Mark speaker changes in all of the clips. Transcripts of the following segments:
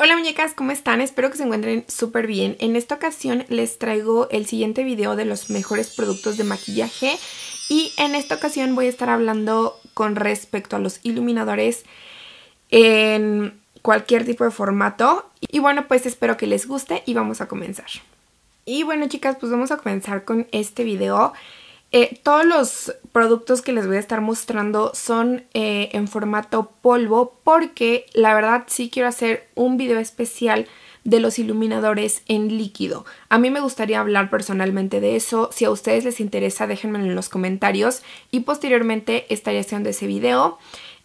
Speaker 1: Hola muñecas, ¿cómo están? Espero que se encuentren súper bien. En esta ocasión les traigo el siguiente video de los mejores productos de maquillaje y en esta ocasión voy a estar hablando con respecto a los iluminadores en cualquier tipo de formato. Y bueno, pues espero que les guste y vamos a comenzar. Y bueno chicas, pues vamos a comenzar con este video. Eh, todos los productos que les voy a estar mostrando son eh, en formato polvo porque la verdad sí quiero hacer un video especial de los iluminadores en líquido. A mí me gustaría hablar personalmente de eso. Si a ustedes les interesa, déjenmelo en los comentarios y posteriormente estaré haciendo ese video.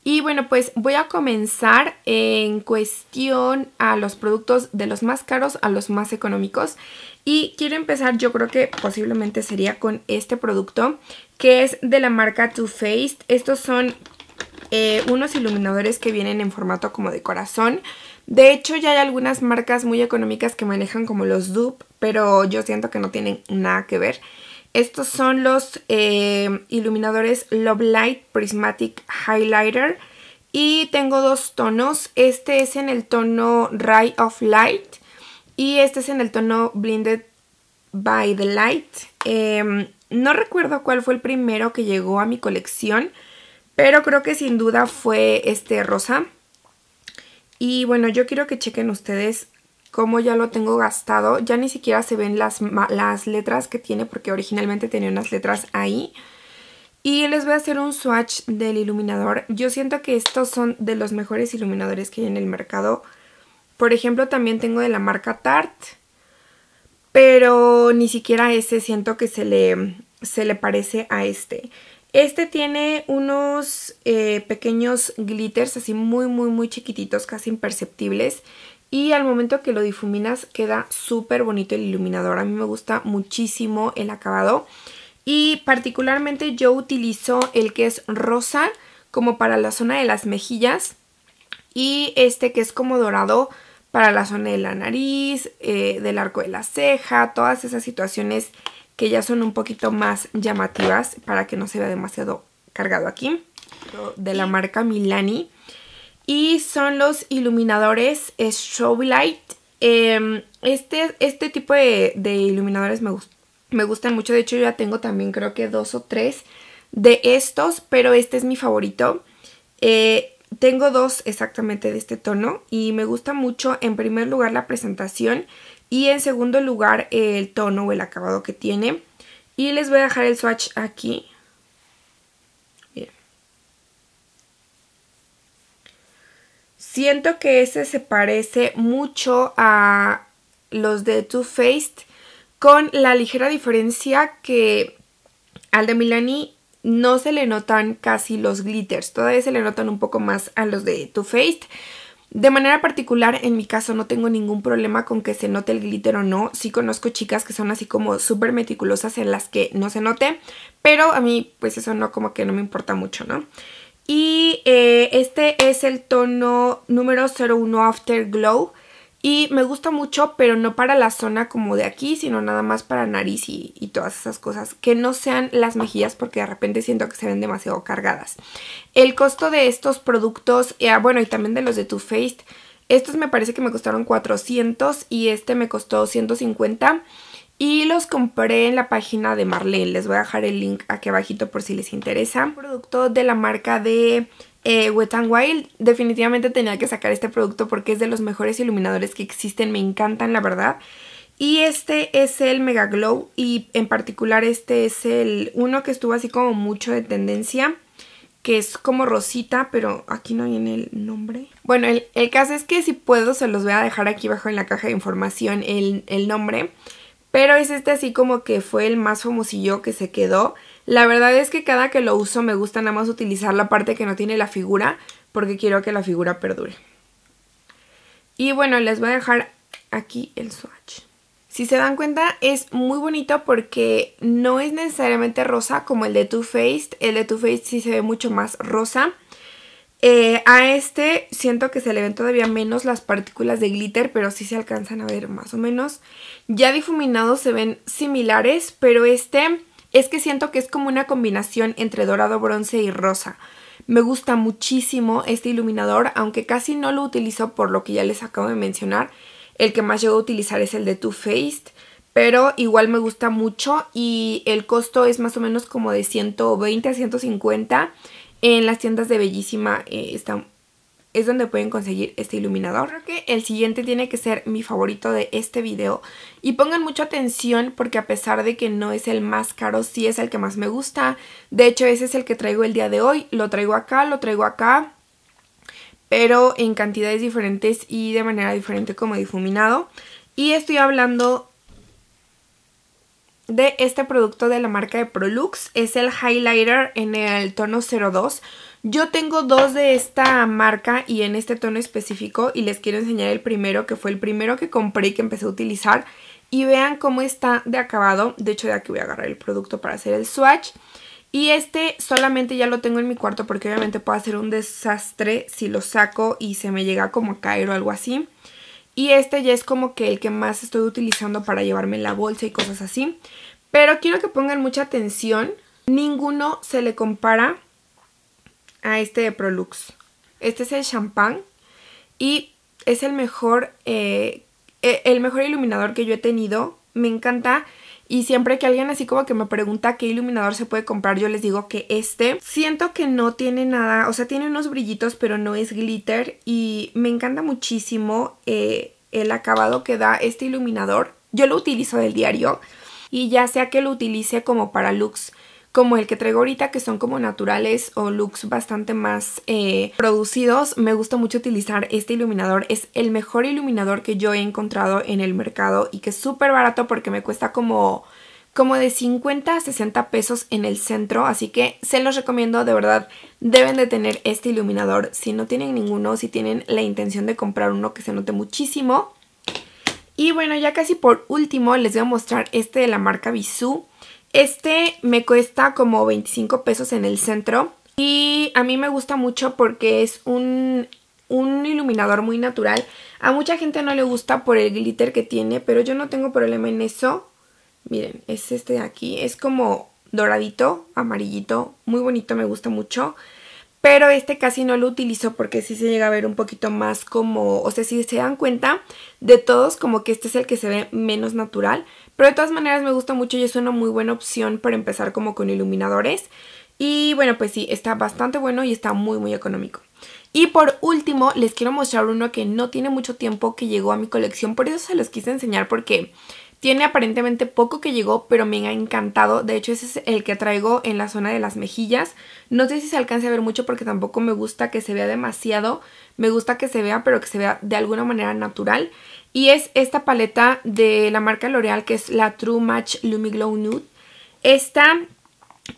Speaker 1: Y bueno, pues voy a comenzar en cuestión a los productos de los más caros a los más económicos. Y quiero empezar, yo creo que posiblemente sería con este producto, que es de la marca Too Faced. Estos son eh, unos iluminadores que vienen en formato como de corazón. De hecho, ya hay algunas marcas muy económicas que manejan como los dupe, pero yo siento que no tienen nada que ver. Estos son los eh, iluminadores Love Light Prismatic Highlighter. Y tengo dos tonos. Este es en el tono Ray of Light. Y este es en el tono Blinded by the Light. Em, no recuerdo cuál fue el primero que llegó a mi colección. Pero creo que sin duda fue este rosa. Y bueno, yo quiero que chequen ustedes como ya lo tengo gastado. Ya ni siquiera se ven las, las letras que tiene porque originalmente tenía unas letras ahí. Y les voy a hacer un swatch del iluminador. Yo siento que estos son de los mejores iluminadores que hay en el mercado. Por ejemplo, también tengo de la marca Tarte. Pero ni siquiera ese siento que se le, se le parece a este. Este tiene unos eh, pequeños glitters así muy muy muy chiquititos, casi imperceptibles y al momento que lo difuminas queda súper bonito el iluminador. A mí me gusta muchísimo el acabado y particularmente yo utilizo el que es rosa como para la zona de las mejillas y este que es como dorado para la zona de la nariz, eh, del arco de la ceja, todas esas situaciones que ya son un poquito más llamativas para que no se vea demasiado cargado aquí. De la marca Milani y son los iluminadores Strobe Light. Em, este, este, tipo de, iluminadores me, gusta me gustan mucho, de hecho yo ya tengo también creo que dos o tres de estos, pero este es mi favorito. Eh, tengo dos exactamente de este tono y me gusta mucho en primer lugar la presentación y en segundo lugar el tono o el acabado que tiene. Y les voy a dejar el swatch aquí Siento que ese se parece mucho a los de Too Faced con la ligera diferencia que al de Milani no se le notan casi los glitters, todavía se le notan un poco más a los de Too Faced. De manera particular, en mi caso no tengo ningún problema con que se note el glitter o no. Sí conozco chicas que son así como súper meticulosas en las que no se note, pero a mí pues eso no como que no me importa mucho, ¿no? Y eh, este es el tono número 01 Afterglow. Y me gusta mucho, pero no para la zona como de aquí, sino nada más para nariz y, todas esas cosas. Que no sean las mejillas porque de repente siento que se ven demasiado cargadas. El costo de estos productos, eh, ah, bueno, y también de los de Too Faced. Estos me parece que me costaron 400 y este me costó 150. Y los compré en la página de Marlene. Les voy a dejar el link aquí abajito por si les interesa. producto de la marca de eh, Wet n Wild. Definitivamente tenía que sacar este producto porque es de los mejores iluminadores que existen. Me encantan, la verdad. Y este es el Mega Glow y en particular este es el uno que estuvo así como mucho de tendencia que es como rosita, pero aquí no viene el nombre. Bueno, el, caso es que si puedo se los voy a dejar aquí abajo en la caja de información el, el nombre pero es este así como que fue el más famosillo que se quedó. La verdad es que cada que lo uso me gusta nada más utilizar la parte que no tiene la figura porque quiero que la figura perdure. Y bueno, les voy a dejar aquí el swatch. Si se dan cuenta es muy bonito porque no es necesariamente rosa como el de Too Faced. El de Too Faced sí se ve mucho más rosa. Eh, a este siento que se le ven todavía menos las partículas de glitter, pero sí se alcanzan a ver más o menos. Ya difuminados se ven similares, pero este es que siento que es como una combinación entre dorado, bronce y rosa. Me gusta muchísimo este iluminador, aunque casi no lo utilizo por lo que ya les acabo de mencionar. El que más llego a utilizar es el de Too Faced, pero igual me gusta mucho y el costo es más o menos como de 120 a 150 en las tiendas de Bellísima eh, es donde pueden conseguir este iluminador. Creo que el siguiente tiene que ser mi favorito de este video. Y pongan mucha atención porque a pesar de que no es el más caro, sí es el que más me gusta. De hecho, ese es el que traigo el día de hoy. Lo traigo acá, lo traigo acá. Pero en cantidades diferentes y de manera diferente como difuminado. Y estoy hablando de este producto de la marca de Prolux es el highlighter en el tono 02. Yo tengo dos de esta marca y en este tono específico y les quiero enseñar el primero que fue el primero que compré y que empecé a utilizar y vean cómo está de acabado. De hecho de aquí voy a agarrar el producto para hacer el swatch. Y este solamente ya lo tengo en mi cuarto porque obviamente puede hacer un desastre si lo saco y se me llega como a caer o algo así. Y este ya es como que el que más estoy utilizando para llevarme la bolsa y cosas así. Pero quiero que pongan mucha atención. Ninguno se le compara a este de Prolux. Este es el champán y es el mejor, eh, e, el mejor iluminador que yo he tenido. Me encanta y siempre que alguien así como que me pregunta qué iluminador se puede comprar, yo les digo que este. Siento que no tiene nada, o sea, tiene unos brillitos, pero no es glitter. Y me encanta muchísimo eh, el acabado que da este iluminador. Yo lo utilizo del diario y ya sea que lo utilice como para looks como el que traigo ahorita, que son como naturales o looks bastante más eh, producidos, me gusta mucho utilizar este iluminador. Es el mejor iluminador que yo he encontrado en el mercado y que es súper barato porque me cuesta como como de 50 a 60 pesos en el centro, así que se los recomiendo, de verdad deben de tener este iluminador si no tienen ninguno, si tienen la intención de comprar uno que se note muchísimo. Y bueno, ya casi por último les voy a mostrar este de la marca Bisú. Este me cuesta como 25 pesos en el centro. Y a mí me gusta mucho porque es un, iluminador muy natural. A mucha gente no le gusta por el glitter que tiene, pero yo no tengo problema en eso. Miren, es este de aquí. Es como doradito, amarillito, muy bonito, me gusta mucho. Pero este casi no lo utilizo porque sí se llega a ver un poquito más como... O sea, si se dan cuenta, de todos como que este es el que se ve menos natural. Pero de todas maneras me gusta mucho y es una muy buena opción para empezar como con iluminadores. Y bueno, pues sí, está bastante bueno y está muy muy económico. Y por último, les quiero mostrar uno que no tiene mucho tiempo que llegó a mi colección, por eso se los quise enseñar porque tiene aparentemente poco que llegó, pero me ha encantado. De hecho, ese es el que traigo en la zona de las mejillas. No sé si se alcance a ver mucho porque tampoco me gusta que se vea demasiado. Me gusta que se vea, pero que se vea de alguna manera natural. Y es esta paleta de la marca L'Oreal, que es la True Match Glow Nude. Esta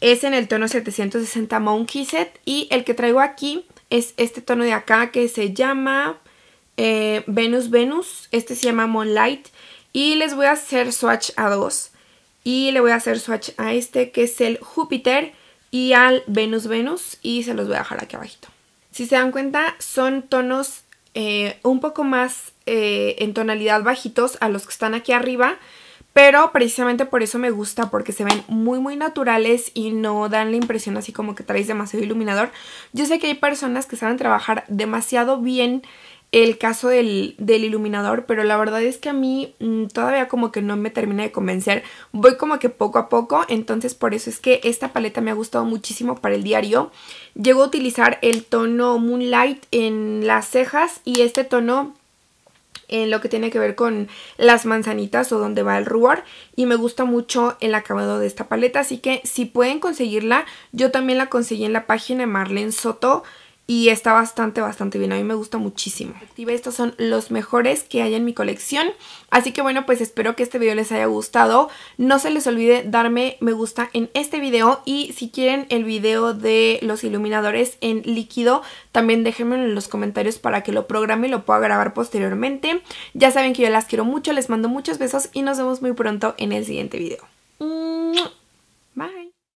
Speaker 1: es en el tono 760 Monkey Set. Y el que traigo aquí es este tono de acá que se llama eh, Venus Venus. Este se llama Moonlight. Y les voy a hacer swatch a dos. Y le voy a hacer swatch a este que es el Júpiter y al Venus Venus. Y se los voy a dejar aquí abajito. Si se dan cuenta son tonos eh, un poco más eh, en tonalidad bajitos a los que están aquí arriba. Pero precisamente por eso me gusta, porque se ven muy muy naturales y no dan la impresión así como que traes demasiado iluminador. Yo sé que hay personas que saben trabajar demasiado bien el caso del, del, iluminador, pero la verdad es que a mí mm, todavía como que no me termina de convencer. Voy como que poco a poco, entonces por eso es que esta paleta me ha gustado muchísimo para el diario. Llego a utilizar el tono Moonlight en las cejas y este tono en lo que tiene que ver con las manzanitas o donde va el rubor y me gusta mucho el acabado de esta paleta así que si pueden conseguirla yo también la conseguí en la página de Marlene Soto y está bastante, bastante bien. A mí me gusta muchísimo. Estos son los mejores que hay en mi colección. Así que bueno, pues espero que este video les haya gustado. No se les olvide darme me gusta en este video. Y si quieren el video de los iluminadores en líquido, también déjenmelo en los comentarios para que lo programe y lo pueda grabar posteriormente. Ya saben que yo las quiero mucho, les mando muchos besos y nos vemos muy pronto en el siguiente video.